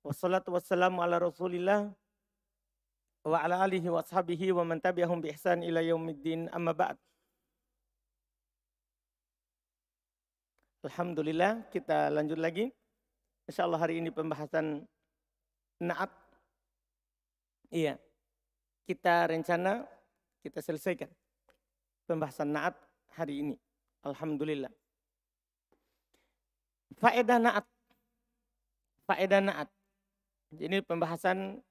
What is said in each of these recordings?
Wassalatu wassalamu ala rasulillah wa ala alihi wa ashabihi wa man tabi'ahum bi ihsan ila yaumiddin amma ba'd. Alhamdulillah kita lanjut lagi. InsyaAllah hari ini pembahasan naat. Iya. Kita rencana kita selesaikan pembahasan naat hari ini. Alhamdulillah. Faedah naat. Faedah naat ini pembahasan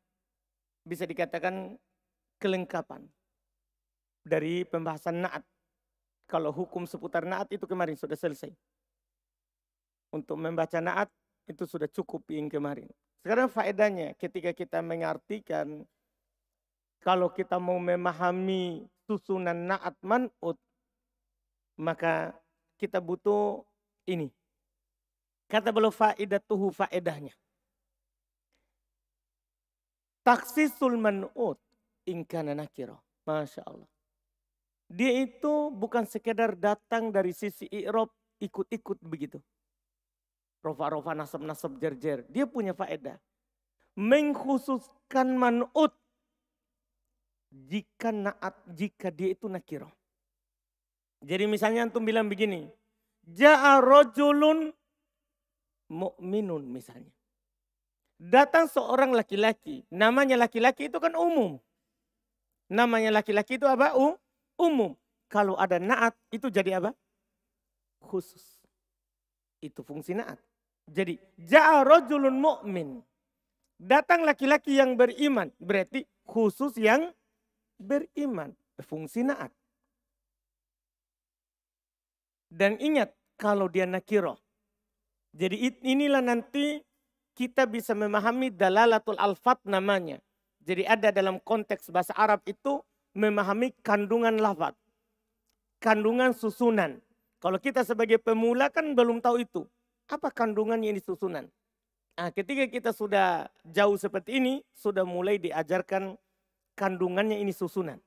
bisa dikatakan kelengkapan dari pembahasan naat. Kalau hukum seputar naat itu kemarin sudah selesai. Untuk membaca naat itu sudah cukup yang kemarin. Sekarang faedahnya ketika kita mengartikan kalau kita mau memahami susunan naat man'ut maka kita butuh ini. Kata beliau faedah tuhu faedahnya. Taksisul man'ut ingkana nakiro. Masya Allah. Dia itu bukan sekedar datang dari sisi i'rob ikut-ikut begitu. Rofa-rofa nasab-nasab jer-jer. Dia punya faedah. Mengkhususkan man'ut jika naat jika dia itu nakiro. Jadi misalnya antum bilang begini, ja'a rojulun mu'minun misalnya datang seorang laki-laki. Namanya laki-laki itu kan umum. Namanya laki-laki itu apa? Um, umum. Kalau ada naat itu jadi apa? Khusus. Itu fungsi naat. Jadi ja'a rajulun mu'min. Datang laki-laki yang beriman. Berarti khusus yang beriman. Fungsi naat. Dan ingat kalau dia nakiroh. Jadi inilah nanti kita bisa memahami dalalatul alfat namanya. Jadi ada dalam konteks bahasa Arab itu memahami kandungan lafat. Kandungan susunan. Kalau kita sebagai pemula kan belum tahu itu. Apa kandungan yang disusunan? Nah, ketika kita sudah jauh seperti ini, sudah mulai diajarkan kandungannya ini susunan.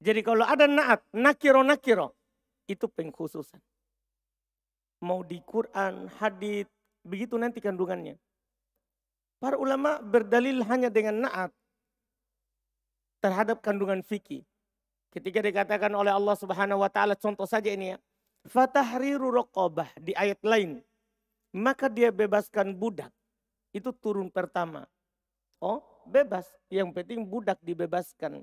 Jadi kalau ada naat, nakiro-nakiro, itu pengkhususan. Mau di Quran, hadit, begitu nanti kandungannya. Para ulama berdalil hanya dengan naat terhadap kandungan fikih. Ketika dikatakan oleh Allah Subhanahu wa taala contoh saja ini ya. Fatahriru raqabah di ayat lain. Maka dia bebaskan budak. Itu turun pertama. Oh, bebas. Yang penting budak dibebaskan.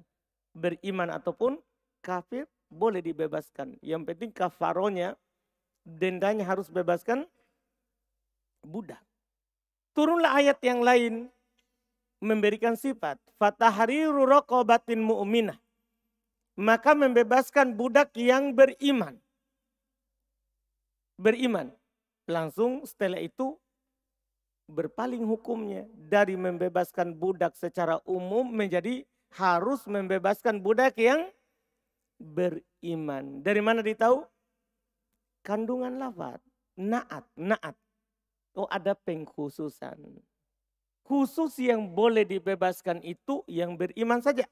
Beriman ataupun kafir boleh dibebaskan. Yang penting kafaronya dendanya harus bebaskan budak. Turunlah ayat yang lain memberikan sifat fatahriru raqabatin mu'minah. Maka membebaskan budak yang beriman. Beriman. Langsung setelah itu berpaling hukumnya dari membebaskan budak secara umum menjadi harus membebaskan budak yang beriman. Dari mana ditahu? Kandungan lafaz, naat, naat. Oh ada pengkhususan. Khusus yang boleh dibebaskan itu yang beriman saja.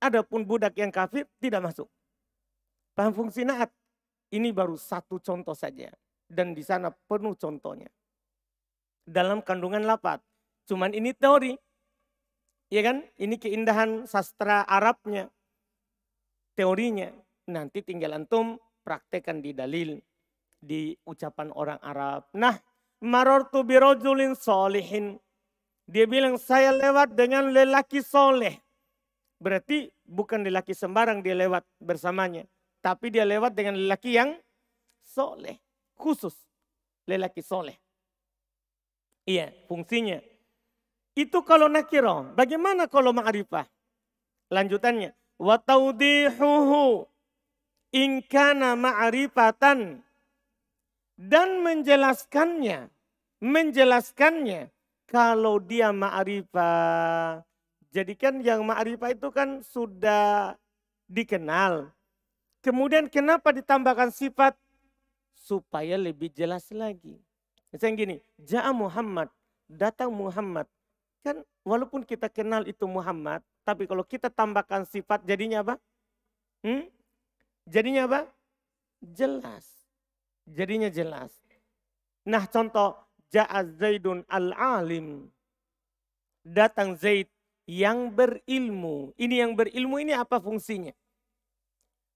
Adapun budak yang kafir tidak masuk. Paham fungsi naat? Ini baru satu contoh saja. Dan di sana penuh contohnya. Dalam kandungan lapat. Cuman ini teori. Ya kan? Ini keindahan sastra Arabnya. Teorinya. Nanti tinggal antum praktekan di dalil. Di ucapan orang Arab. Nah marortu birojulin solihin. Dia bilang saya lewat dengan lelaki soleh. Berarti bukan lelaki sembarang dia lewat bersamanya. Tapi dia lewat dengan lelaki yang soleh. Khusus lelaki soleh. Iya fungsinya. Itu kalau nakiro. Bagaimana kalau ma'rifah? Lanjutannya. Wa taudihuhu inkana ma'rifatan. Dan menjelaskannya menjelaskannya. Kalau dia ma'rifah, jadikan yang ma'rifah itu kan sudah dikenal. Kemudian kenapa ditambahkan sifat? Supaya lebih jelas lagi. Misalnya gini, Ja'a Muhammad, datang Muhammad. Kan walaupun kita kenal itu Muhammad, tapi kalau kita tambahkan sifat jadinya apa? Hmm? Jadinya apa? Jelas. Jadinya jelas. Nah contoh ja'a Zaidun al-alim. Datang Zaid yang berilmu. Ini yang berilmu ini apa fungsinya?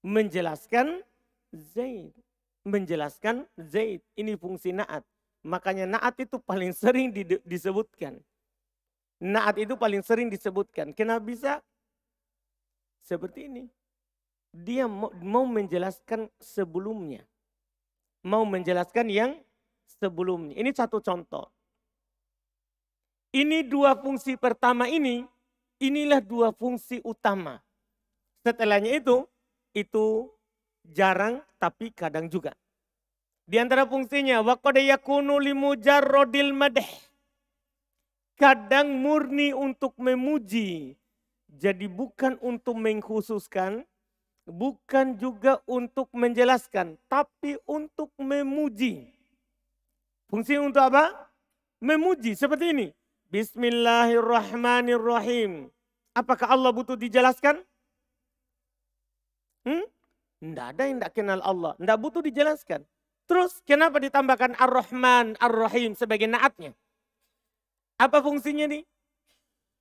Menjelaskan Zaid. Menjelaskan Zaid. Ini fungsi naat. Makanya naat itu paling sering disebutkan. Naat itu paling sering disebutkan. Kenapa bisa? Seperti ini. Dia mau menjelaskan sebelumnya. Mau menjelaskan yang sebelumnya. Ini satu contoh. Ini dua fungsi pertama ini, inilah dua fungsi utama. Setelahnya itu, itu jarang tapi kadang juga. Di antara fungsinya waqadayakunu limujarrodil Kadang murni untuk memuji. Jadi bukan untuk mengkhususkan, bukan juga untuk menjelaskan, tapi untuk memuji. Fungsi untuk apa? Memuji seperti ini. Bismillahirrahmanirrahim. Apakah Allah butuh dijelaskan? Hmm? Tidak ada yang tidak kenal Allah. Tidak butuh dijelaskan. Terus kenapa ditambahkan Ar-Rahman, Ar-Rahim sebagai naatnya? Apa fungsinya nih?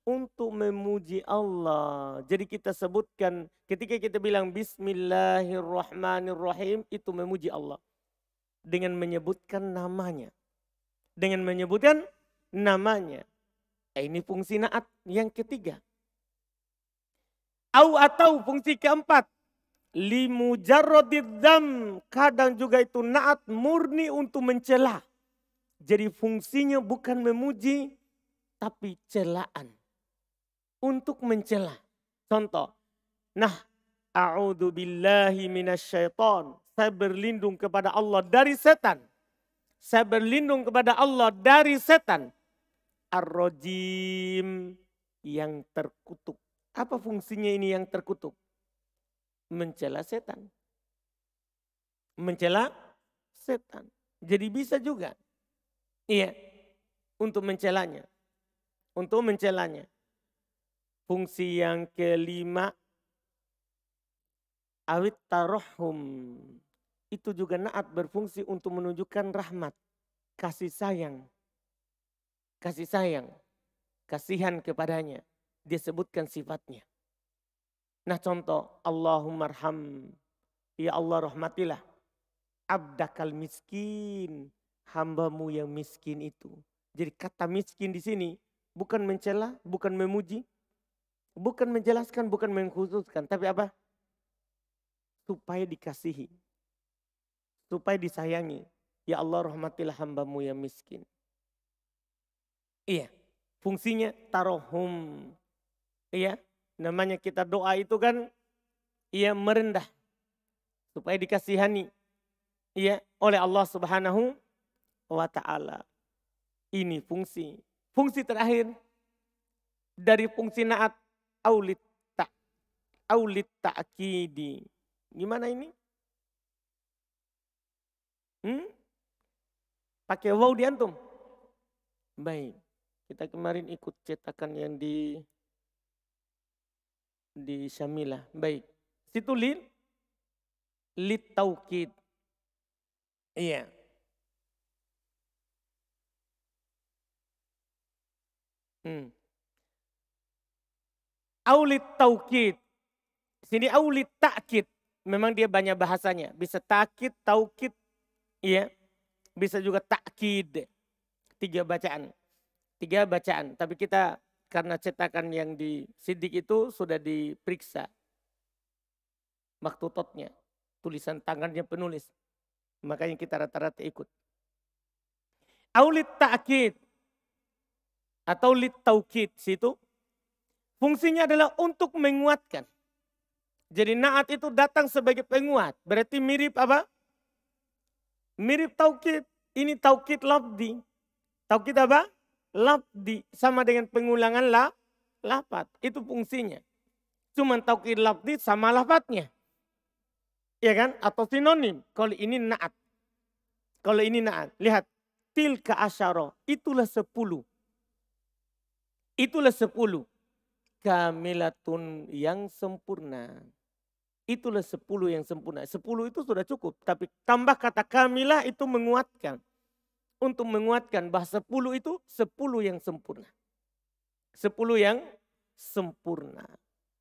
Untuk memuji Allah. Jadi kita sebutkan ketika kita bilang Bismillahirrahmanirrahim itu memuji Allah. Dengan menyebutkan namanya dengan menyebutkan namanya. Eh, ini fungsi naat yang ketiga. Au atau fungsi keempat. jarodidam Kadang juga itu naat murni untuk mencela. Jadi fungsinya bukan memuji, tapi celaan. Untuk mencela. Contoh. Nah, a'udzu billahi minasyaiton. Saya berlindung kepada Allah dari setan. Saya berlindung kepada Allah dari setan. ar rajim yang terkutuk. Apa fungsinya ini yang terkutuk? Mencela setan. Mencela setan. Jadi bisa juga. Iya. Untuk mencelanya. Untuk mencelanya. Fungsi yang kelima. Awit tarohum itu juga naat berfungsi untuk menunjukkan rahmat, kasih sayang, kasih sayang, kasihan kepadanya. Dia sebutkan sifatnya. Nah contoh, Allahummarham, ya Allah rahmatilah, abdakal miskin, hambamu yang miskin itu. Jadi kata miskin di sini bukan mencela, bukan memuji, bukan menjelaskan, bukan mengkhususkan, tapi apa? Supaya dikasihi, supaya disayangi. Ya Allah rahmatilah hambamu yang miskin. Iya, fungsinya tarohum. Iya, namanya kita doa itu kan ia merendah supaya dikasihani iya oleh Allah Subhanahu wa taala. Ini fungsi. Fungsi terakhir dari fungsi naat aulit tak aulit ta'kidi. Gimana ini? Hmm? Pakai wow di antum. Baik. Kita kemarin ikut cetakan yang di di Syamilah. Baik. Situ lin lit taukid. Iya. Hmm. Aulit taukid. sini aulit takkid. Memang dia banyak bahasanya. Bisa takkid, taukid, Iya. Bisa juga takkid. Tiga bacaan. Tiga bacaan. Tapi kita karena cetakan yang di sidik itu sudah diperiksa. Maktutotnya. Tulisan tangannya penulis. Makanya kita rata-rata ikut. Aulit takkid. Atau lit taukid situ. Fungsinya adalah untuk menguatkan. Jadi naat itu datang sebagai penguat. Berarti mirip apa? Mirip taukid. Ini taukid labdi, Taukid apa? Labdi Sama dengan pengulangan la, lapat Itu fungsinya. Cuman taukid labdi sama lafatnya. Ya kan? Atau sinonim. Kalau ini naat. Kalau ini naat. Lihat. Tilka asyara. Itulah sepuluh. Itulah sepuluh. Kamilatun yang sempurna. Itulah sepuluh yang sempurna. Sepuluh itu sudah cukup. Tapi tambah kata kamilah itu menguatkan. Untuk menguatkan bahasa sepuluh itu sepuluh yang sempurna. Sepuluh yang sempurna.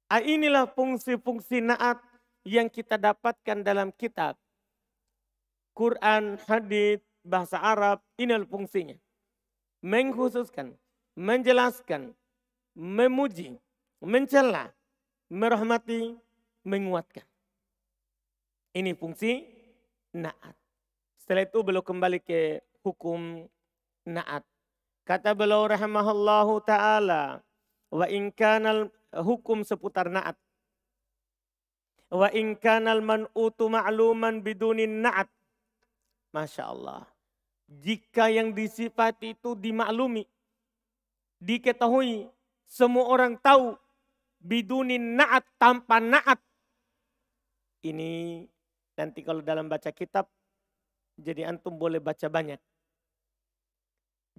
Ah, inilah fungsi-fungsi naat yang kita dapatkan dalam kitab. Quran, hadis, bahasa Arab, inilah fungsinya. Mengkhususkan, menjelaskan, memuji, mencela, merahmati, menguatkan. Ini fungsi naat. Setelah itu beliau kembali ke hukum naat. Kata beliau rahmahallahu taala wa in hukum seputar naat. Wa in man utu manutu ma'luman bidunin naat. Masya Allah. Jika yang disifati itu dimaklumi, diketahui, semua orang tahu bidunin naat tanpa naat ini nanti kalau dalam baca kitab, jadi antum boleh baca banyak.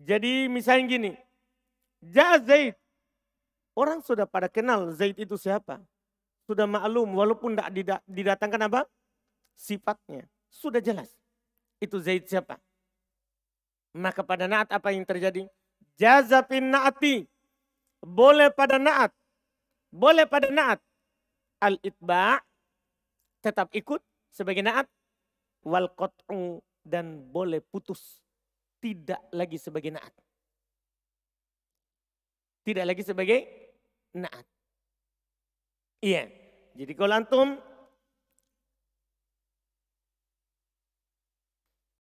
Jadi misalnya gini, Ja Zaid. Orang sudah pada kenal Zaid itu siapa. Sudah maklum walaupun tidak didatangkan apa? Sifatnya. Sudah jelas. Itu Zaid siapa. Maka pada naat apa yang terjadi? Jazapin naati. Boleh pada naat. Boleh pada naat. Al-itba' tetap ikut sebagai naat wal dan boleh putus tidak lagi sebagai naat. Tidak lagi sebagai naat. Iya. Jadi kalau antum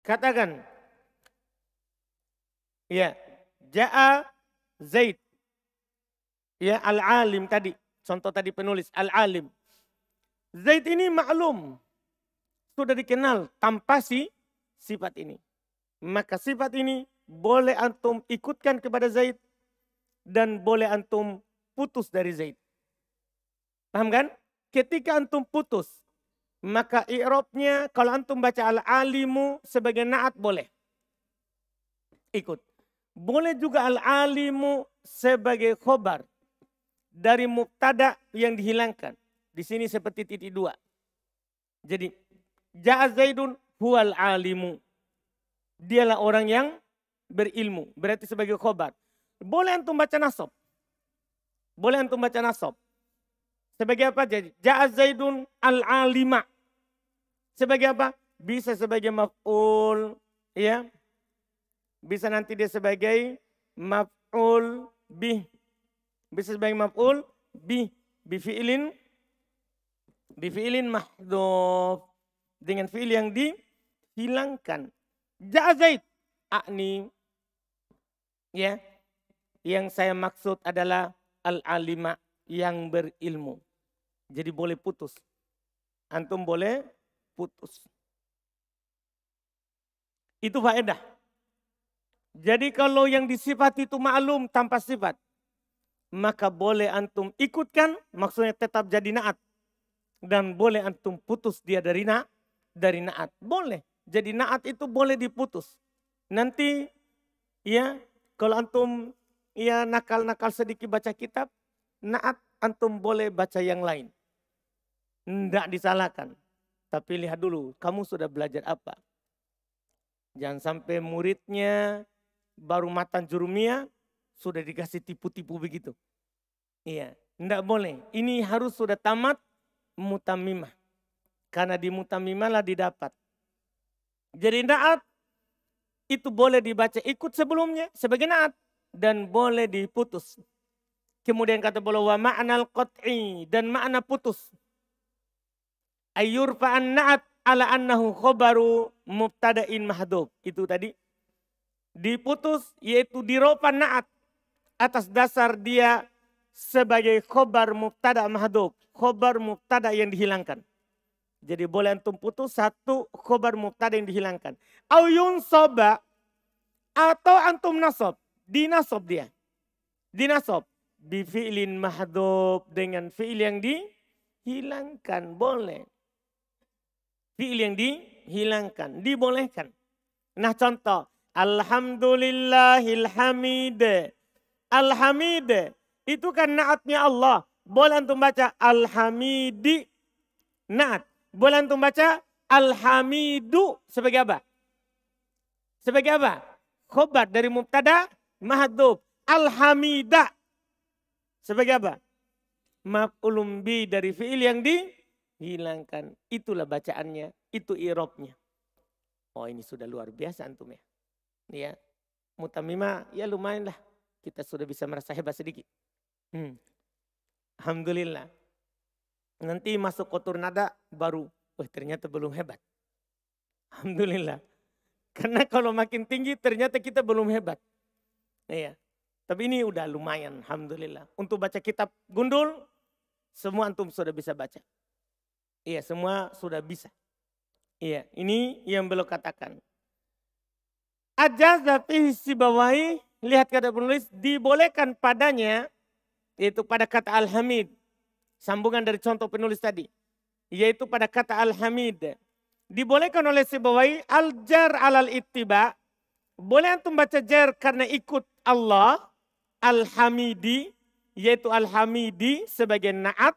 katakan ya jaa Zaid ya al-alim tadi contoh tadi penulis al-alim Zaid ini maklum. Sudah dikenal tanpa si sifat ini. Maka sifat ini boleh antum ikutkan kepada Zaid dan boleh antum putus dari Zaid. Paham kan? Ketika antum putus, maka irobnya kalau antum baca al-alimu sebagai naat boleh. Ikut. Boleh juga al-alimu sebagai khobar dari mubtada yang dihilangkan. Di sini seperti titik dua. Jadi Ja'a Zaidun huwal alimu. Dialah orang yang berilmu. Berarti sebagai khobar. Boleh antum baca nasab. Boleh antum baca nasab. Sebagai apa? Jadi Ja'a Zaidun al-alima. Sebagai apa? Bisa sebagai maf'ul. Ya. Bisa nanti dia sebagai maf'ul bih. Bisa sebagai maf'ul bih. Bi Difiilin mahdhuf dengan fiil yang dihilangkan. Ja'a Zaid akni ya. Yang saya maksud adalah al-alima yang berilmu. Jadi boleh putus. Antum boleh putus. Itu faedah. Jadi kalau yang disifat itu maklum tanpa sifat. Maka boleh antum ikutkan maksudnya tetap jadi naat. Dan boleh antum putus dia dari na, dari naat. Boleh. Jadi naat itu boleh diputus. Nanti ya kalau antum ya nakal-nakal sedikit baca kitab, naat antum boleh baca yang lain. Tidak disalahkan. Tapi lihat dulu, kamu sudah belajar apa? Jangan sampai muridnya baru matan jurumia sudah dikasih tipu-tipu begitu. Iya, tidak boleh. Ini harus sudah tamat mutamimah. Karena di mutamimah lah didapat. Jadi naat itu boleh dibaca ikut sebelumnya sebagai naat dan boleh diputus. Kemudian kata beliau wa ma'nal qat'i dan makna putus. Ayur Ayyurfa'an na'at ala annahu khobaru mubtada'in mahdub. Itu tadi diputus yaitu diropa naat atas dasar dia sebagai khobar mubtada mahdub. Khobar mubtada yang dihilangkan. Jadi boleh antum putus satu khobar mubtada yang dihilangkan. Auyun soba atau antum nasob. Dinasob dia. Dinasob. Bifi'lin mahdub dengan fi'il yang dihilangkan. Boleh. Fi'il yang dihilangkan. Dibolehkan. Nah contoh. Alhamdulillahilhamid. Alhamid. Itu kan naatnya Allah. Boleh antum baca Alhamidi naat. Boleh antum baca Alhamidu sebagai apa? Sebagai apa? Khobar dari mubtada mahdub. Alhamida sebagai apa? Maf'ulum bi dari fiil yang dihilangkan. Itulah bacaannya, itu irobnya. Oh ini sudah luar biasa antum ya. ya. Mutamima ya lumayan lah. Kita sudah bisa merasa hebat sedikit. Hmm. Alhamdulillah. Nanti masuk kotor nada baru, wah ternyata belum hebat. Alhamdulillah. Karena kalau makin tinggi ternyata kita belum hebat. Iya. Tapi ini udah lumayan, Alhamdulillah. Untuk baca kitab gundul, semua antum sudah bisa baca. Iya, semua sudah bisa. Iya, ini yang beliau katakan. Ajaz tapi si bawahi, lihat kata penulis, dibolehkan padanya yaitu pada kata Al-Hamid. Sambungan dari contoh penulis tadi. Yaitu pada kata Al-Hamid. Dibolehkan oleh Sibawai al-jar alal ittiba. Boleh antum baca jar karena ikut Allah. Al-Hamidi yaitu Al-Hamidi sebagai na'at.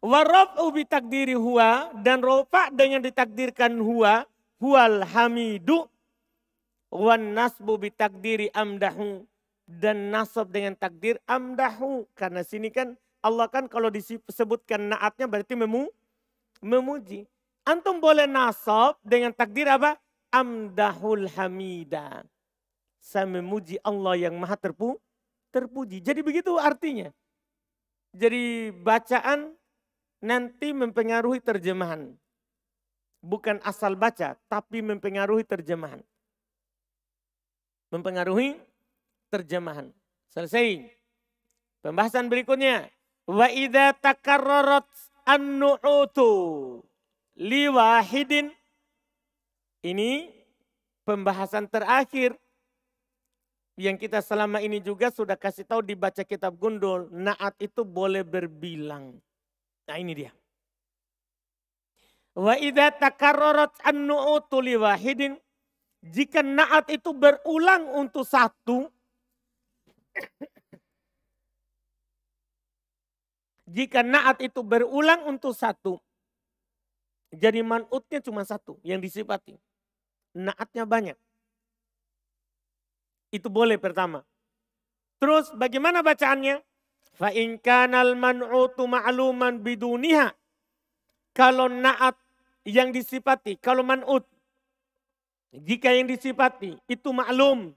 ubi bitakdiri huwa dan rofa dengan ditakdirkan huwa. hual hamidu. Wan nasbu bitakdiri amdahu dan nasab dengan takdir amdahu. Karena sini kan Allah kan kalau disebutkan naatnya berarti memu, memuji. Antum boleh nasab dengan takdir apa? Amdahul Hamidah. Saya memuji Allah yang maha terpu, terpuji. Jadi begitu artinya. Jadi bacaan nanti mempengaruhi terjemahan. Bukan asal baca, tapi mempengaruhi terjemahan. Mempengaruhi terjemahan. Selesai. Pembahasan berikutnya. Wa idha takarrarat an-nu'utu liwahidin. Ini pembahasan terakhir yang kita selama ini juga sudah kasih tahu dibaca kitab gundul. Naat itu boleh berbilang. Nah ini dia. Wa idza takarrarat an-nu'utu liwahidin. Jika naat itu berulang untuk satu, jika naat itu berulang untuk satu, jadi manutnya cuma satu yang disifati. Naatnya banyak. Itu boleh pertama. Terus bagaimana bacaannya? Fa in kanal man'utu ma'luman biduniha. Kalau naat yang disifati, kalau man'ut jika yang disifati itu maklum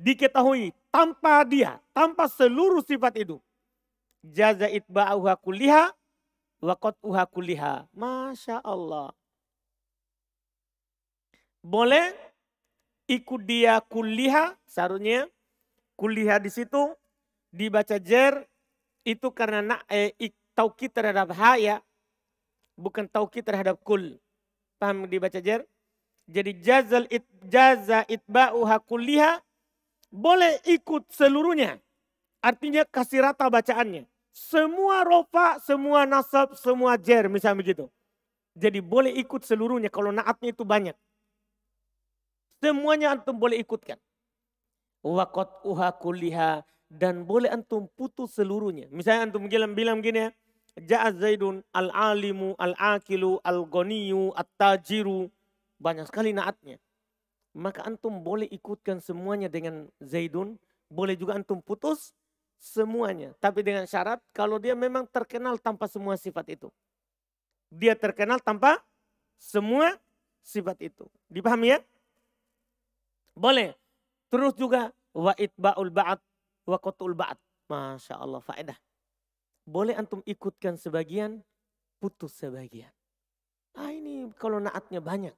diketahui tanpa dia, tanpa seluruh sifat itu. Jaza itba'uha kulliha wa qat'uha kulliha. Masya Allah. Boleh ikut dia kuliah seharusnya kuliah di situ dibaca jer itu karena nak eh, tauki terhadap ha ya bukan tauki terhadap kul paham dibaca jer jadi jazal it, jaza itba'uha kulliha boleh ikut seluruhnya. Artinya kasih rata bacaannya. Semua rofa, semua nasab, semua jer misalnya begitu. Jadi boleh ikut seluruhnya kalau naatnya itu banyak. Semuanya antum boleh ikutkan. Wakot uha kuliha dan boleh antum putus seluruhnya. Misalnya antum bilang, bilang gini ya. Ja'az Zaidun al-alimu, al-akilu, al-goniyu, at-tajiru. Banyak sekali naatnya maka antum boleh ikutkan semuanya dengan Zaidun, boleh juga antum putus semuanya. Tapi dengan syarat kalau dia memang terkenal tanpa semua sifat itu. Dia terkenal tanpa semua sifat itu. Dipahami ya? Boleh. Terus juga wa itba'ul ba'at wa qatul ba'at. Masya Allah faedah. Boleh antum ikutkan sebagian, putus sebagian. nah ini kalau naatnya banyak.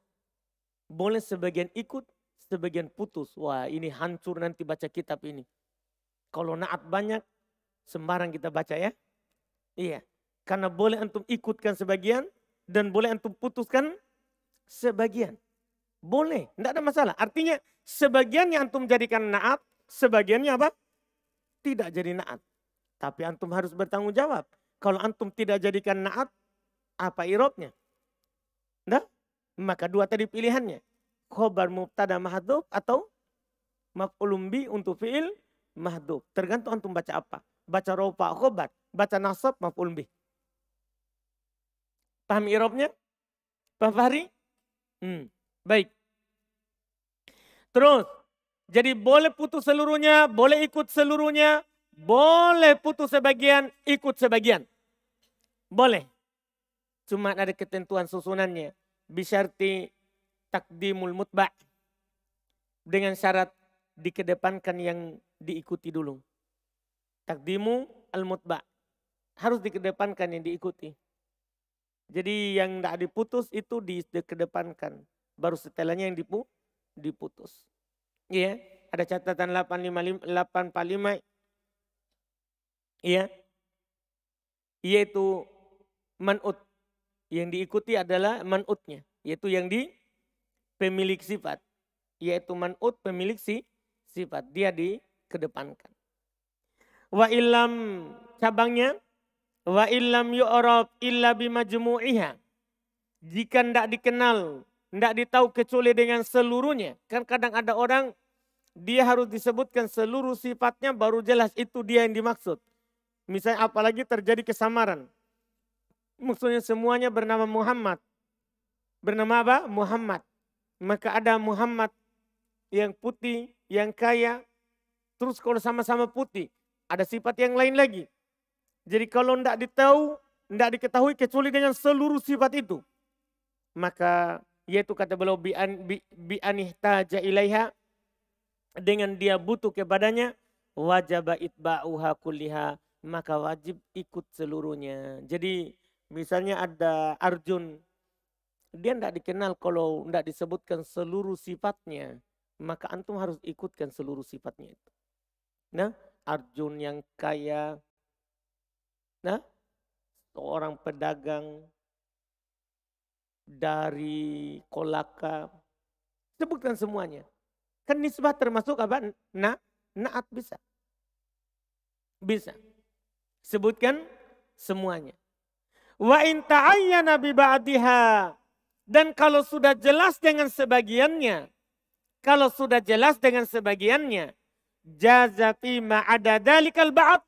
Boleh sebagian ikut, sebagian putus. Wah ini hancur nanti baca kitab ini. Kalau naat banyak, sembarang kita baca ya. Iya. Karena boleh antum ikutkan sebagian dan boleh antum putuskan sebagian. Boleh, tidak ada masalah. Artinya sebagian yang antum jadikan naat, sebagiannya apa? Tidak jadi naat. Tapi antum harus bertanggung jawab. Kalau antum tidak jadikan naat, apa irobnya? enggak maka dua tadi pilihannya. Khobar mubtada mahdub atau makulumbi untuk fi'il mahdub. Tergantung antum baca apa. Baca rupa khobar, baca nasab makulumbi. Paham irobnya? Pak Fahri? Hmm, baik. Terus, jadi boleh putus seluruhnya, boleh ikut seluruhnya, boleh putus sebagian, ikut sebagian. Boleh. Cuma ada ketentuan susunannya bisyarti takdimul mutba dengan syarat dikedepankan yang diikuti dulu. Takdimu al mutba harus dikedepankan yang diikuti. Jadi yang tidak diputus itu dikedepankan. Baru setelahnya yang dipu, diputus. Iya, yeah. ada catatan 855 845. Iya. Yeah. Yaitu manut yang diikuti adalah manutnya, yaitu yang di pemilik sifat, yaitu manut pemilik si, sifat dia dikedepankan. Wa ilam cabangnya wa ilam yu'rab illa bimajmu'iha. Jika tidak dikenal, tidak ditahu kecuali dengan seluruhnya. Kan kadang ada orang dia harus disebutkan seluruh sifatnya baru jelas itu dia yang dimaksud. Misalnya apalagi terjadi kesamaran musuhnya semuanya bernama Muhammad. Bernama apa? Muhammad. Maka ada Muhammad yang putih, yang kaya. Terus kalau sama-sama putih, ada sifat yang lain lagi. Jadi kalau tidak ditahu, tidak diketahui kecuali dengan seluruh sifat itu. Maka yaitu kata beliau bi, an, bi, bi anihtaja ilaiha dengan dia butuh kepadanya wajib itba'uha kulliha maka wajib ikut seluruhnya. Jadi Misalnya ada Arjun, dia tidak dikenal kalau tidak disebutkan seluruh sifatnya. Maka antum harus ikutkan seluruh sifatnya itu. Nah, Arjun yang kaya, nah, seorang pedagang dari Kolaka, sebutkan semuanya. Kan nisbah termasuk apa? Na, naat bisa. Bisa. Sebutkan semuanya. Wa in ta'ayyana bi ba'diha. Dan kalau sudah jelas dengan sebagiannya, kalau sudah jelas dengan sebagiannya, jaza fi ma ada dalikal ba'd.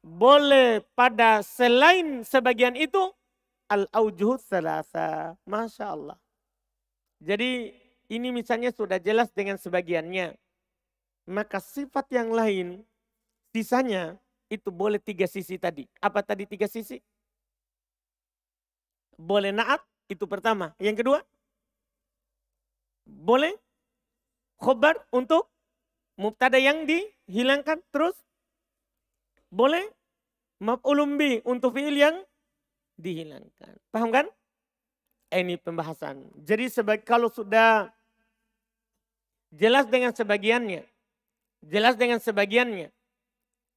Boleh pada selain sebagian itu al aujuh salasa. Masya Allah. Jadi ini misalnya sudah jelas dengan sebagiannya. Maka sifat yang lain, sisanya itu boleh tiga sisi tadi. Apa tadi tiga sisi? boleh naat itu pertama. Yang kedua, boleh khobar untuk mubtada yang dihilangkan terus boleh maf'ulun untuk fi'il yang dihilangkan. Paham kan? Eh, ini pembahasan. Jadi sebagai kalau sudah jelas dengan sebagiannya, jelas dengan sebagiannya,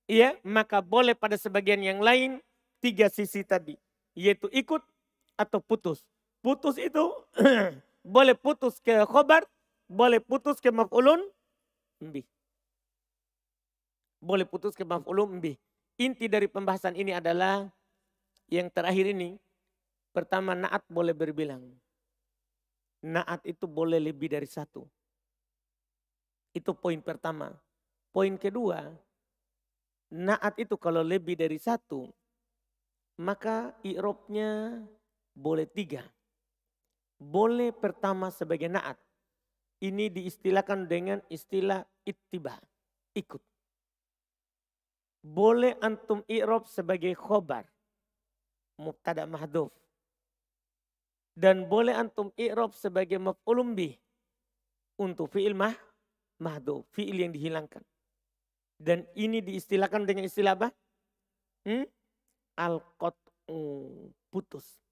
ya maka boleh pada sebagian yang lain tiga sisi tadi, yaitu ikut atau putus. Putus itu boleh putus ke khobar, boleh putus ke maf'ulun bih. Boleh putus ke maf'ulun bih. Inti dari pembahasan ini adalah yang terakhir ini. Pertama naat boleh berbilang. Naat itu boleh lebih dari satu. Itu poin pertama. Poin kedua, naat itu kalau lebih dari satu, maka i'robnya boleh tiga. Boleh pertama sebagai naat. Ini diistilahkan dengan istilah ittiba, ikut. Boleh antum i'rob sebagai khobar, mubtada mahduf. Dan boleh antum i'rob sebagai maf'ulum untuk fi'il mah, mahduf, fi'il yang dihilangkan. Dan ini diistilahkan dengan istilah apa? Hmm? Al-qat'u, putus.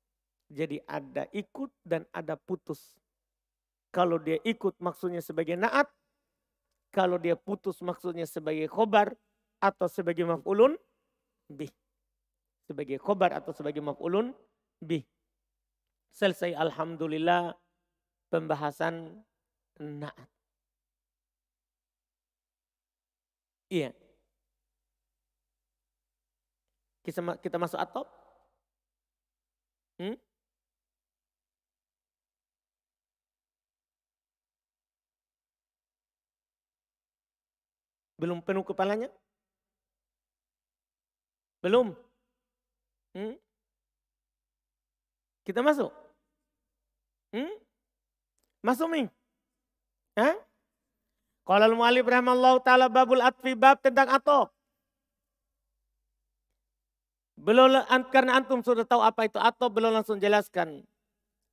Jadi ada ikut dan ada putus. Kalau dia ikut maksudnya sebagai naat, kalau dia putus maksudnya sebagai khobar atau sebagai maf'ulun bi. Sebagai khobar atau sebagai maf'ulun bi. Selesai alhamdulillah pembahasan naat. Iya. Kita, kita masuk atop. Belum penuh kepalanya? Belum. Hmm? Kita masuk. Hmm? Masuk nih. Hah? Kalau al-mu'alif rahmallahu ta'ala babul atfi bab tentang atop. Belum karena antum sudah tahu apa itu atop belum langsung jelaskan.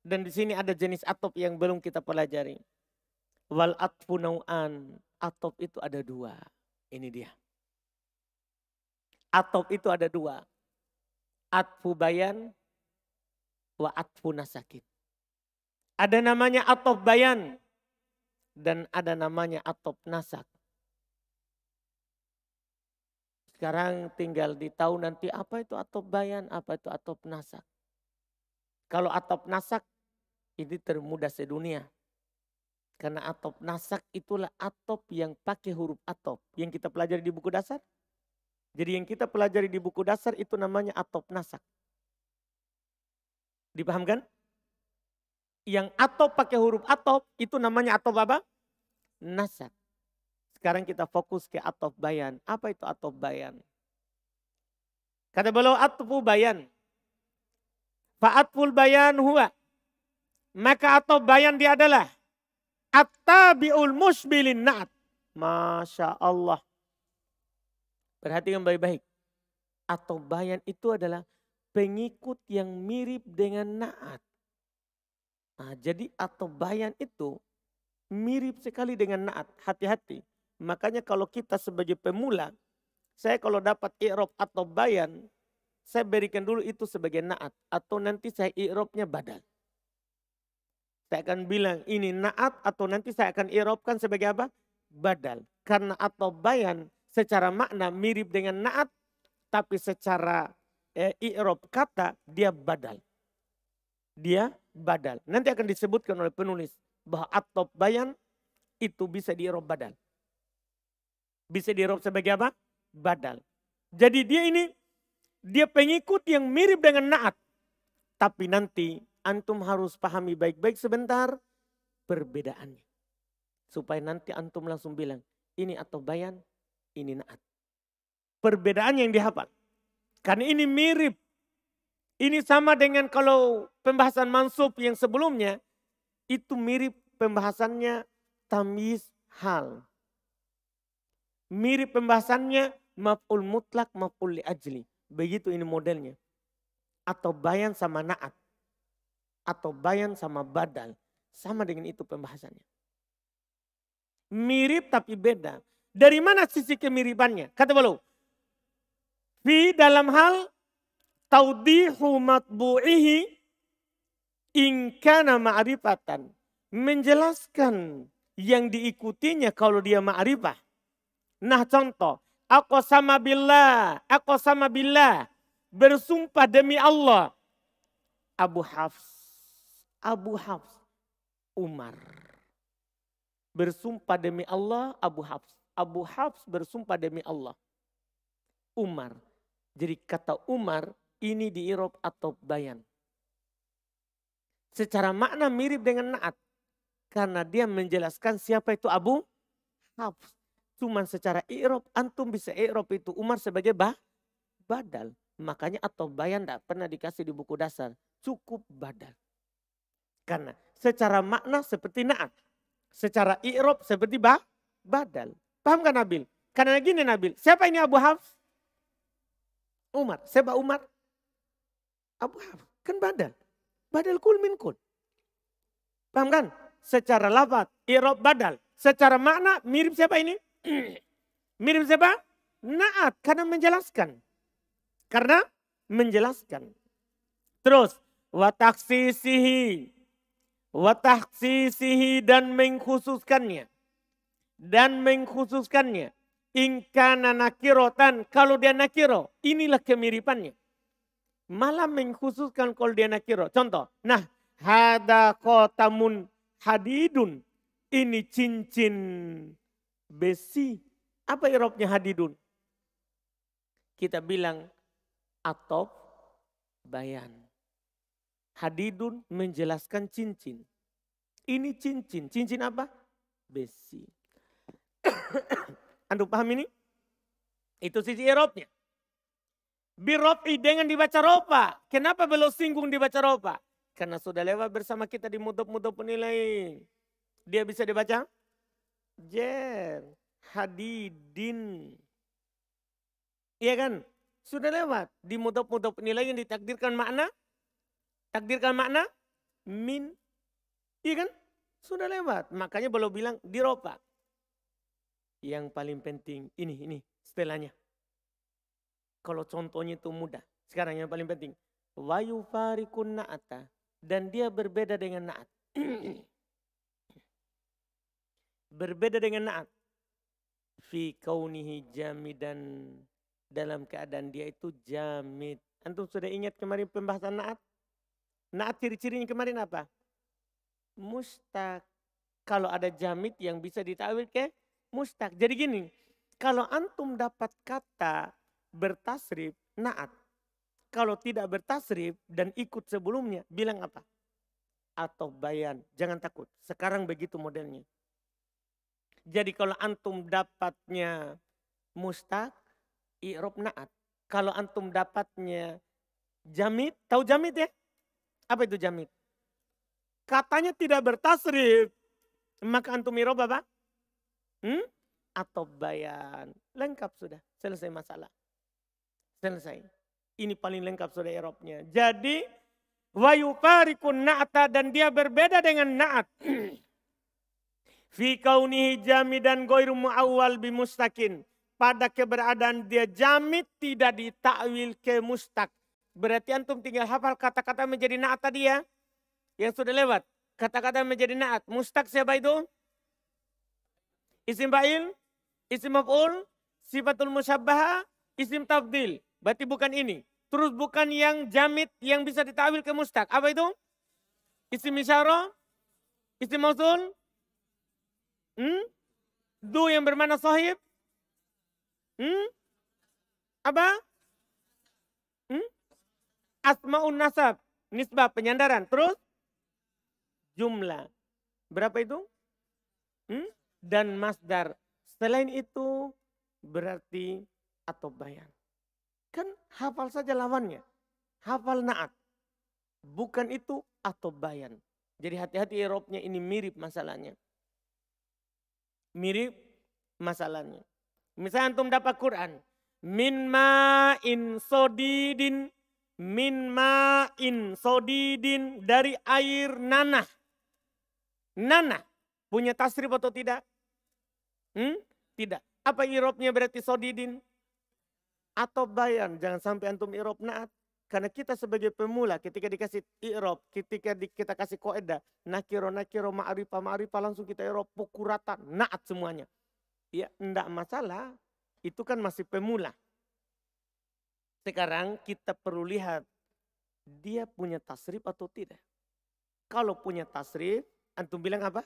Dan di sini ada jenis atop yang belum kita pelajari. Wal atfu nau'an. Atop itu ada dua. Ini dia. Atop itu ada dua. Atfu bayan wa atfu nasakin. Ada namanya atop bayan dan ada namanya atop nasak. Sekarang tinggal di tahu nanti apa itu atop bayan, apa itu atop nasak. Kalau atop nasak ini termudah sedunia. Karena atop nasak itulah atop yang pakai huruf atop. Yang kita pelajari di buku dasar. Jadi yang kita pelajari di buku dasar itu namanya atop nasak. Dipahamkan? Yang atop pakai huruf atop itu namanya atop apa? Nasak. Sekarang kita fokus ke atop bayan. Apa itu atop bayan? Kata beliau atopu bayan. Fa'atful bayan huwa. Maka atop bayan dia adalah At-tabi'ul musbilin na'at. Masya Allah. Perhatikan baik-baik. Atau bayan itu adalah pengikut yang mirip dengan naat. Nah, jadi atau bayan itu mirip sekali dengan naat. Hati-hati. Makanya kalau kita sebagai pemula, saya kalau dapat i'rob atau bayan, saya berikan dulu itu sebagai naat. Atau nanti saya i'robnya badal. Saya akan bilang ini naat atau nanti saya akan irobkan sebagai apa? Badal. Karena atau bayan secara makna mirip dengan naat. Tapi secara eh, irob kata dia badal. Dia badal. Nanti akan disebutkan oleh penulis bahwa atau bayan itu bisa diirob badal. Bisa diirob sebagai apa? Badal. Jadi dia ini dia pengikut yang mirip dengan naat. Tapi nanti antum harus pahami baik-baik sebentar perbedaannya. Supaya nanti antum langsung bilang, ini atau bayan, ini naat. Perbedaan yang dihafal. Karena ini mirip. Ini sama dengan kalau pembahasan mansub yang sebelumnya, itu mirip pembahasannya tamis hal. Mirip pembahasannya maf'ul mutlak, maf'ul li ajli. Begitu ini modelnya. Atau bayan sama naat atau bayan sama badal. Sama dengan itu pembahasannya. Mirip tapi beda. Dari mana sisi kemiripannya? Kata beliau, fi dalam hal taudihu matbu'ihi ingkana ma'rifatan. Menjelaskan yang diikutinya kalau dia ma'rifah. Nah contoh, aku sama billah, aku sama billah, bersumpah demi Allah. Abu Hafs Abu Hafs, Umar. Bersumpah demi Allah Abu Hafs. Abu Hafs bersumpah demi Allah. Umar. Jadi kata Umar ini di Irop atau bayan. Secara makna mirip dengan naat. Karena dia menjelaskan siapa itu Abu Hafs. Cuman secara Irop antum bisa Irop itu Umar sebagai bah, badal. Makanya atau bayan tidak pernah dikasih di buku dasar. Cukup badal. Karena secara makna seperti na'at. Secara i'rob seperti ba badal. Paham kan Nabil? Karena gini Nabil, siapa ini Abu Hafs? Umar. Siapa Umar? Abu Hafs. Kan badal. Badal kul min kul. Paham kan? Secara lafad, i'rob badal. Secara makna mirip siapa ini? mirip siapa? Naat karena menjelaskan. Karena menjelaskan. Terus, wa taksisihi Watahsisihi dan mengkhususkannya. Dan mengkhususkannya. Ingkana nakirotan. Kalau dia nakiro, inilah kemiripannya. Malah mengkhususkan kalau dia nakiro. Contoh, nah hada kotamun hadidun. Ini cincin besi. Apa irobnya hadidun? Kita bilang atop bayan. Hadidun menjelaskan cincin. Ini cincin. Cincin apa? Besi. Anda paham ini? Itu sisi Eropnya. Birofi dengan dibaca ropa. Kenapa belum singgung dibaca ropa? Karena sudah lewat bersama kita di mutup-mutup penilai. Dia bisa dibaca? Jer. Hadidin. Iya kan? Sudah lewat. Di mutup-mutup penilai yang ditakdirkan makna Takdirkan makna min. Iya kan? Sudah lewat. Makanya belum bilang diropa. Yang paling penting ini, ini setelahnya. Kalau contohnya itu mudah. Sekarang yang paling penting. Wayu farikun na'ata. Dan dia berbeda dengan na'at. berbeda dengan na'at. Fi kaunihi jamidan. Dalam keadaan dia itu jamid. Antum sudah ingat kemarin pembahasan na'at? Nah ciri-cirinya kemarin apa? Mustak. Kalau ada jamit yang bisa ditawil ke mustak. Jadi gini, kalau antum dapat kata bertasrib naat. Kalau tidak bertasrib dan ikut sebelumnya, bilang apa? Atau bayan. Jangan takut. Sekarang begitu modelnya. Jadi kalau antum dapatnya mustak, i'rob naat. Kalau antum dapatnya jamit, tahu jamit ya? Apa itu jamid? Katanya tidak bertasrif. Maka antum iroba apa? Hmm? Atau bayan. Lengkap sudah. Selesai masalah. Selesai. Ini paling lengkap sudah Eropnya. Jadi wayufarikun na'ata dan dia berbeda dengan na'at. Fi kaunihi jami dan goiru mu'awwal bimustakin. Pada keberadaan dia jamit tidak ditakwil ke mustak. Berarti antum tinggal hafal kata-kata menjadi naat tadi ya. Yang sudah lewat. Kata-kata menjadi naat. Mustaq siapa itu? Isim fa'il, isim maf'ul, sifatul musyabbaha, isim tabdil. Berarti bukan ini. Terus bukan yang jamit yang bisa ditawil ke mustaq. Apa itu? Isim isyarah, isim mausul, hmm? du yang bermana sahib, hmm? apa? Asmaun nasab, nisbah penyandaran. Terus jumlah. Berapa itu? Hmm? Dan masdar. Selain itu berarti atau bayan. Kan hafal saja lawannya. Hafal naat. Bukan itu atau bayan. Jadi hati-hati Eropnya ya, ini mirip masalahnya. Mirip masalahnya. Misalnya antum dapat Quran. Min ma'in sodidin min ma'in sodidin dari air nanah. Nanah punya tasrif atau tidak? Hmm? Tidak. Apa irobnya berarti sodidin? Atau bayan, jangan sampai antum irob naat. Karena kita sebagai pemula ketika dikasih irob, ketika di, kita kasih koeda, nakiro nakiro ma'rifa ma'rifa langsung kita irob pukuratan, naat semuanya. Ya enggak masalah, itu kan masih pemula. Sekarang kita perlu lihat dia punya tasrif atau tidak. Kalau punya tasrif, antum bilang apa?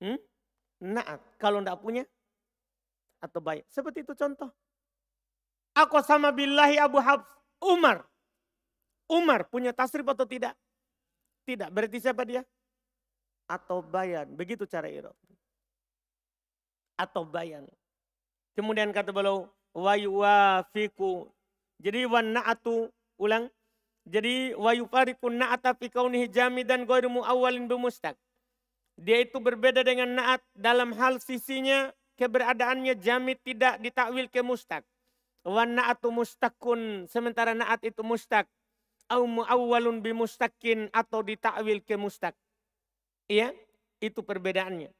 Hmm? Naat. Kalau tidak punya, atau baik. Seperti itu contoh. Aku sama billahi Abu Habs. Umar. Umar punya tasrif atau tidak? Tidak. Berarti siapa dia? Atau bayan. Begitu cara Irob. Atau bayan. Kemudian kata beliau, wa yuwafiku jadi wan ulang. Jadi wa yufariqun na'ata fi kaunihi jamidan ghairu muawwalin bimustaq. Dia itu berbeda dengan na'at dalam hal sisinya keberadaannya jamid tidak ditakwil ke mustaq. Wan na'atu mustaqun sementara na'at itu mustaq au muawwalun bimustaqin atau ditakwil ke mustaq. Iya, itu perbedaannya.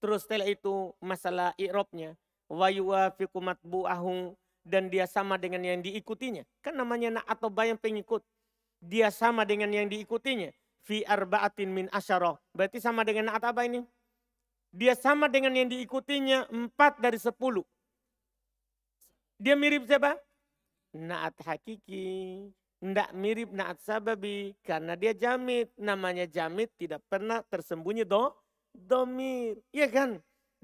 Terus setelah itu masalah i'rabnya wa yuwafiqu matbu'ahu dan dia sama dengan yang diikutinya. Kan namanya atau yang pengikut. Dia sama dengan yang diikutinya. Fi arba'atin min asyarah. Berarti sama dengan na'atoba ini. Dia sama dengan yang diikutinya empat dari sepuluh. Dia mirip siapa? Na'at hakiki. Tidak mirip na'at sababi. Karena dia jamit. Namanya jamit tidak pernah tersembunyi do. Domir. Iya kan?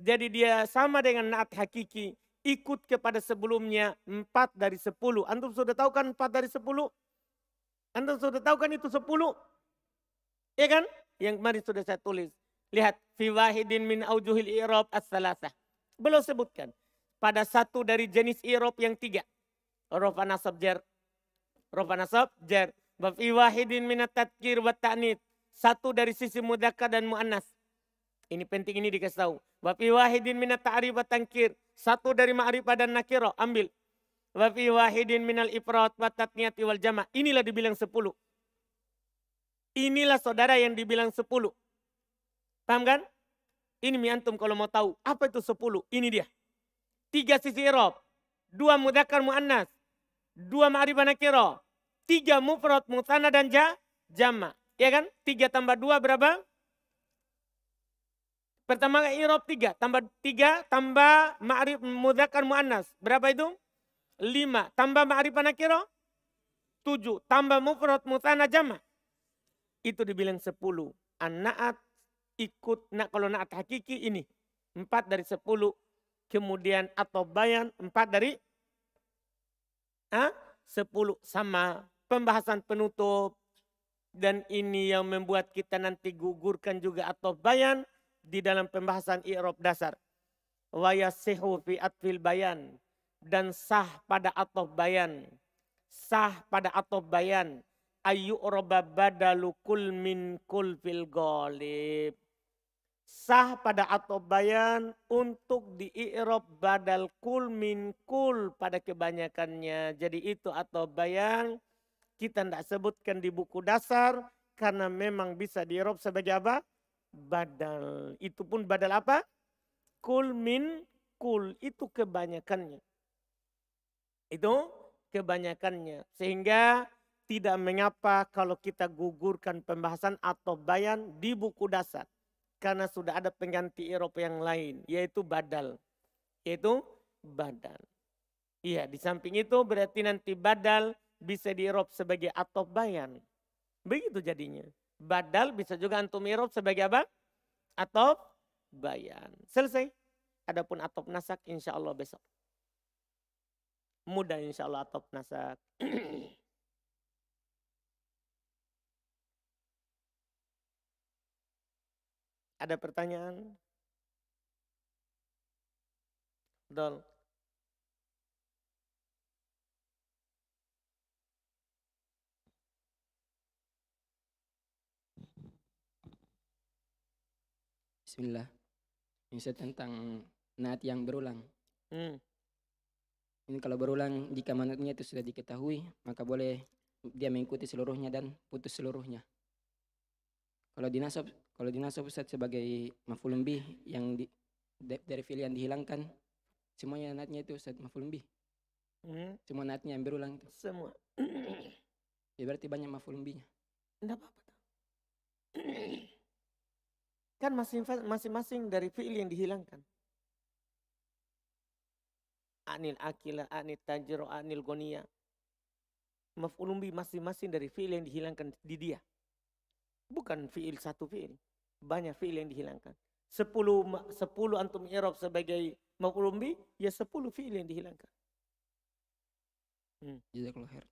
Jadi dia sama dengan na'at hakiki ikut kepada sebelumnya empat dari sepuluh. Antum sudah tahu kan empat dari sepuluh? Antum sudah tahu kan itu sepuluh? Ya kan? Yang kemarin sudah saya tulis. Lihat. Fi wahidin min aujuhil irob as-salasah. Belum sebutkan. Pada satu dari jenis irob yang tiga. Rofa nasab jar. Rofa nasab jar. Wa fi wahidin minat tadkir wa ta'nid. Satu dari sisi mudaka dan mu'annas. Ini penting ini dikasih tahu. Wafi wahidin minat ta'rifat tangkir. Satu dari ma'rifah dan nakiro, ambil. Wafi wahidin minal ifrat wa tatniyati wal jama' Inilah dibilang sepuluh. Inilah saudara yang dibilang sepuluh. Paham kan? Ini mi antum kalau mau tahu. Apa itu sepuluh? Ini dia. Tiga sisi irob. Dua mudakar mu'annas. Dua ma'rifah nakiro. Tiga mufrat mutana dan ja, jama. Ya kan? Tiga tambah dua berapa? Pertama irob tiga, tambah tiga, tambah ma'rif mudhakar mu'annas. Berapa itu? Lima. Tambah ma'rif anakiro Tujuh. Tambah mufrad mutana jama. Itu dibilang sepuluh. an ikut, nak kalau na'at hakiki ini. Empat dari sepuluh. Kemudian atau bayan empat dari ah, sepuluh. Sama pembahasan penutup. Dan ini yang membuat kita nanti gugurkan juga atau bayan di dalam pembahasan i'rab dasar. Wa yasihu fi atfil bayan dan sah pada atof bayan. Sah pada atof bayan. Ayu badalu kul min kul fil ghalib Sah pada atof bayan untuk di i'rab badal kul min kul pada kebanyakannya. Jadi itu atof bayan kita tidak sebutkan di buku dasar karena memang bisa di'rab sebagai apa? badal. Itu pun badal apa? Kul min kul. Itu kebanyakannya. Itu kebanyakannya. Sehingga tidak mengapa kalau kita gugurkan pembahasan atau bayan di buku dasar. Karena sudah ada pengganti Eropa yang lain, yaitu badal. Yaitu badal. Iya, di samping itu berarti nanti badal bisa di Eropa sebagai atau bayan. Begitu jadinya badal bisa juga antum irob sebagai apa? Atau bayan. Selesai. Adapun atop nasak insya Allah besok. Mudah insya Allah atop nasak. Ada pertanyaan? Dol. Bismillah. Misalnya tentang naat yang berulang. Hmm. Ini kalau berulang jika manatnya itu sudah diketahui, maka boleh dia mengikuti seluruhnya dan putus seluruhnya. Kalau dinasab kalau dinasab Ustaz sebagai maf'ulun bih yang di, dari filian dihilangkan, semuanya naatnya itu Ustaz maf'ulun bih. Hmm. Semua naatnya yang berulang itu. Semua. ya berarti banyak maf'ulun bihnya. Enggak apa-apa. Kan masing-masing dari fi'il yang dihilangkan. Anil akila, anil tajro, anil gonia. Mafulumbi, masing-masing dari fi'il yang dihilangkan di dia. Bukan fi'il satu fi'il. Banyak fi'il yang dihilangkan. Sepuluh, sepuluh antum irob sebagai Mafulumbi, ya sepuluh fi'il yang dihilangkan. Hmm. Jazakallah khair.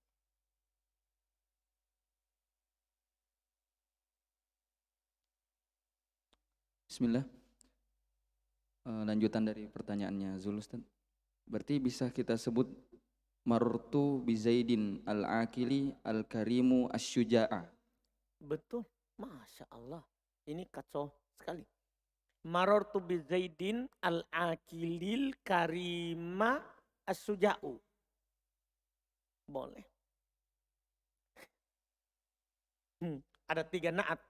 Bismillah. Eh, lanjutan dari pertanyaannya Zul Ustaz. Berarti bisa kita sebut marurtu bizaidin al-akili al-karimu asyuja'a. Betul. Masya Allah. Ini kacau sekali. Marortu bizaidin al-akilil karima as-suja'u. Boleh. Hmm, ada tiga naat.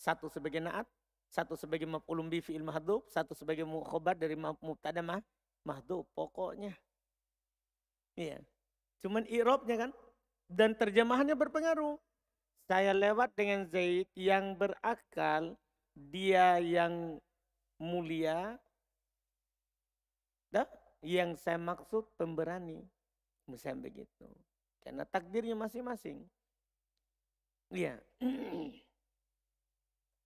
Satu sebagai naat, satu sebagai maf'ulun bi fi'il mahdhub, satu sebagai khobar dari mubtada mah mahdhub pokoknya. Iya. Cuman i'rabnya kan dan terjemahannya berpengaruh. Saya lewat dengan Zaid yang berakal, dia yang mulia, dah yang saya maksud pemberani. Misalnya begitu. Karena takdirnya masing-masing. Iya. -masing.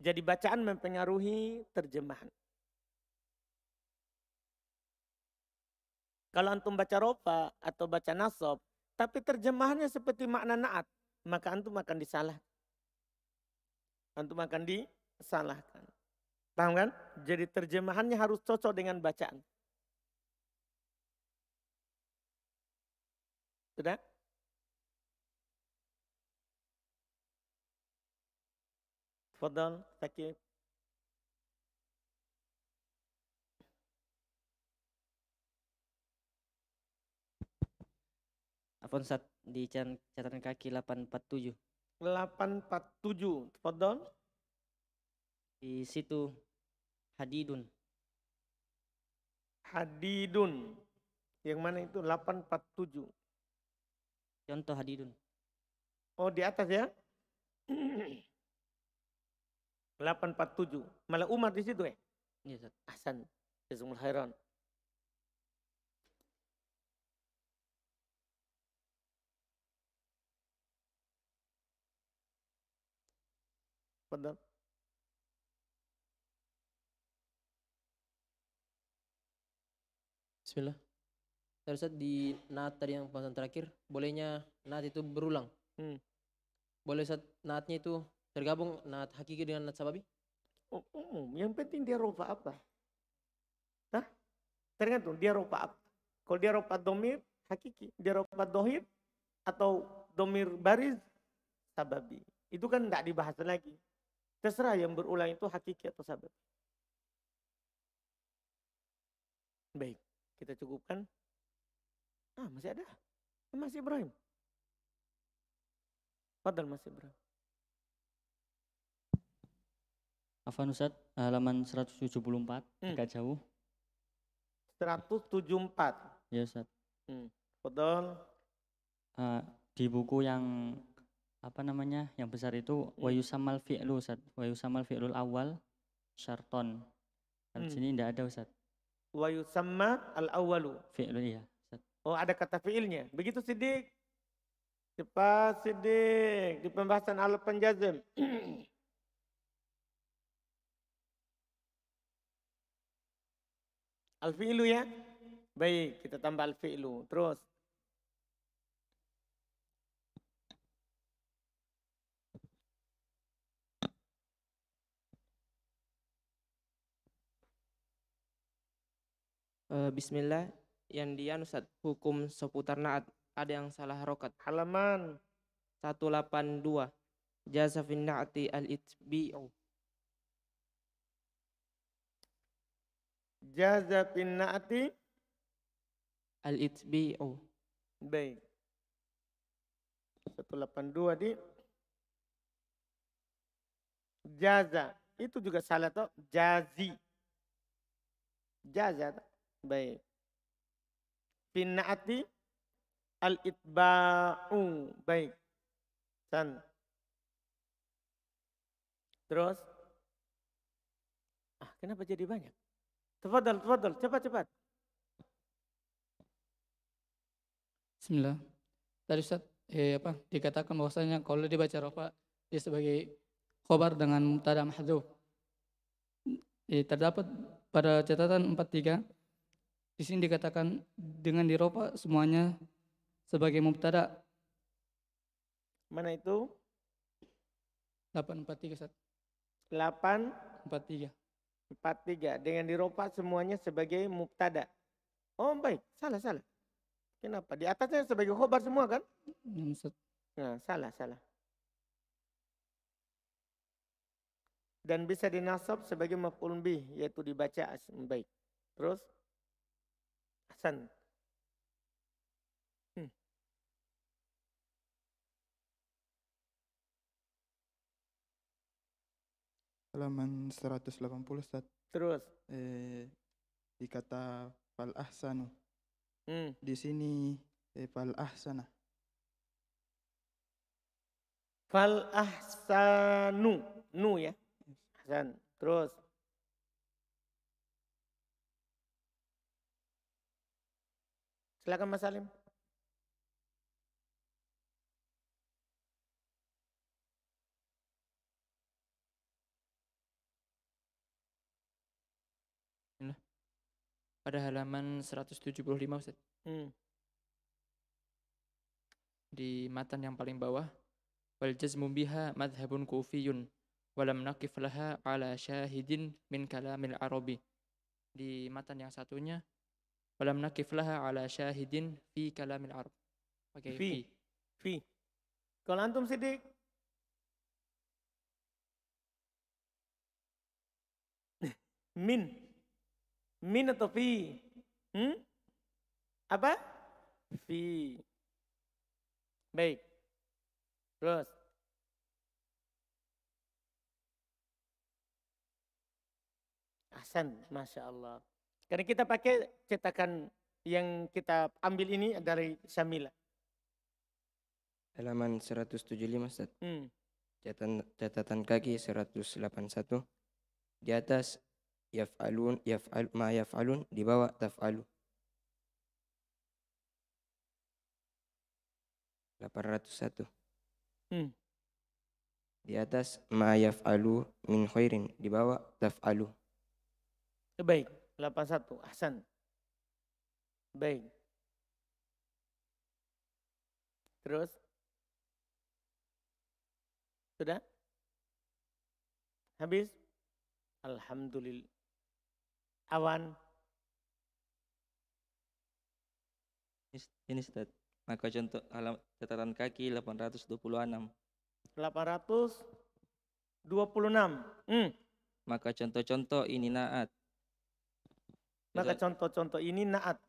Jadi bacaan mempengaruhi terjemahan. Kalau antum baca Ropa atau baca Nasab, tapi terjemahannya seperti makna naat, maka antum akan disalah. Antum akan disalahkan. Paham kan? Jadi terjemahannya harus cocok dengan bacaan. Sudah? Tafadhal, Thaqib. Afon Sat di catatan kaki 847. 847. Fadal. Di situ Hadidun. Hadidun. Yang mana itu 847. Contoh Hadidun. Oh, di atas ya? 847. Malah Umar di situ ya. Iya, Hasan. Jazumul Khairan. Padahal. Bismillah. Terus di naat tadi yang pembahasan terakhir, bolehnya naat itu berulang. Hmm. Boleh saat naatnya itu Tergabung nat hakiki dengan nat sababi? Oh, umum. Yang penting dia rupa apa? Hah? tergantung dia rupa apa. Kalau dia rupa domir, hakiki. Dia rupa dohir atau domir baris, sababi. Itu kan tidak dibahas lagi. Terserah yang berulang itu hakiki atau sababi. Baik, kita cukupkan. Ah, masih ada. Masih Ibrahim. Padahal masih Ibrahim. Afan Ustaz, halaman 174, hmm. agak jauh. 174. Ya Ustaz. Hmm. Betul. Uh, di buku yang apa namanya yang besar itu hmm. wayusamal fi'lu Ustaz. Wayusamal fi'lul awal syarton. Di hmm. sini tidak ada Ustaz. Wayusamma al awalu. Fi'lu iya. Ustaz. Oh ada kata fi'ilnya. Begitu sidik. Cepat sidik. Di pembahasan al penjazim. Al-fi'lu ya? Baik, kita tambah al-fi'lu. Terus. Uh, Bismillah, yang dia Ustaz, hukum seputar naat ada yang salah rokat. Halaman 182. Jaza fin naati al-itbi'u. Jaza bin na'ati al-itbi'u. Baik. 182 di jaza. Itu juga salah toh jazi. Jaza. Baik. Bin na'ati al-itba'u. Baik. San. Terus. Ah, kenapa jadi banyak? Tafadhal, tafadhal, cepat, cepat. Bismillah. Tadi Ustaz, eh, apa, dikatakan bahwasanya kalau dibaca rofa dia sebagai khobar dengan mubtada mahdzuf. Eh, terdapat pada catatan 43 di sini dikatakan dengan diropa semuanya sebagai mubtada. Mana itu? 843 Ustaz. 843. Empat tiga. Dengan diropa semuanya sebagai muktada Oh baik, salah salah. Kenapa? Di atasnya sebagai khobar semua kan? Nah, salah salah. Dan bisa dinasab sebagai maf'ulun bih, yaitu dibaca baik. Terus asan halaman 180 Ustaz. Terus eh dikata fal ahsanu. Hmm. Di sini eh, fal ahsana. Fal ahsanu, nu ya. Ahsan. Terus Silakan Mas Salim. pada halaman 175 Ustaz. Hmm. Di matan yang paling bawah wal jazmu biha madhhabun kufiyun walam naqif laha ala syahidin min kalamil arabi. Di matan yang satunya walam naqif laha ala syahidin fi kalamil arab. Oke. fi. Fi. Kalau antum sidik min Min atau fi? Hmm? Apa? Fi. Baik. Terus. Ahsan, Masya Allah. Karena kita pakai cetakan yang kita ambil ini dari Syamila. Halaman 175, Ustaz. Hmm. Catatan, catatan kaki 181. Di atas yaf'alun yaf'al ma yaf'alun di bawah taf'alu 801 hmm. di atas ma yaf'alu min khairin di bawah taf'alu baik 81 ahsan baik terus sudah habis alhamdulillah awan. Ini Ustaz. Maka nah, contoh alam catatan kaki 826. 826. Hmm. Maka contoh-contoh ini naat. Maka contoh-contoh ini naat.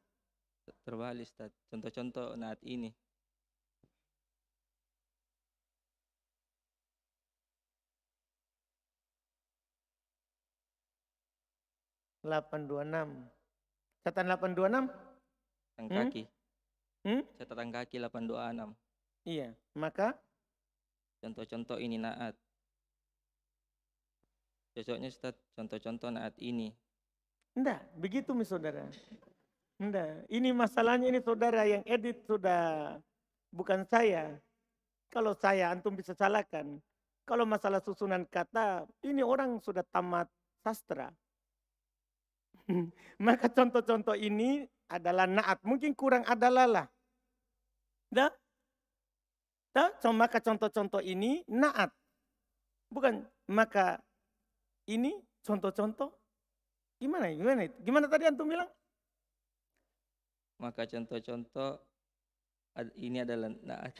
Terbalik Ustaz. Contoh-contoh naat ini. 826. Catatan 826? Catatan hmm? kaki. Hmm? Catatan kaki 826. Iya, maka contoh-contoh ini naat. Cocoknya Ustaz, contoh-contoh naat ini. Enggak, begitu mis saudara. Enggak, ini masalahnya ini saudara yang edit sudah bukan saya. Kalau saya antum bisa salahkan. Kalau masalah susunan kata, ini orang sudah tamat sastra Maka contoh-contoh ini adalah naat. Mungkin kurang adalah lah. Dah? Dah? Maka contoh-contoh ini naat. Bukan maka ini contoh-contoh gimana gimana gimana tadi antum bilang maka contoh-contoh ini adalah naat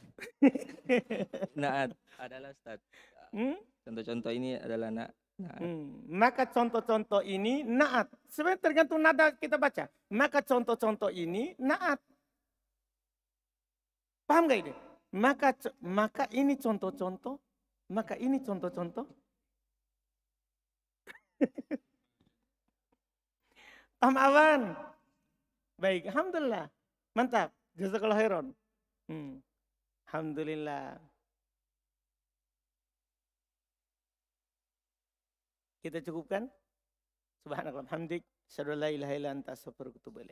naat adalah Ustaz. contoh hmm? Contoh-contoh ini adalah naat Nah. Hmm, maka contoh-contoh ini naat. Sebenarnya tergantung nada kita baca. Maka contoh-contoh ini naat. Paham gak ini? Maka maka ini contoh-contoh. Maka ini contoh-contoh. paham awan. Baik, Alhamdulillah. Mantap. Jazakallah khairan. Hmm. Alhamdulillah. Kita cukupkan. Subhanallah, Hamdik. la ilaha illa anta astaghfiruka wa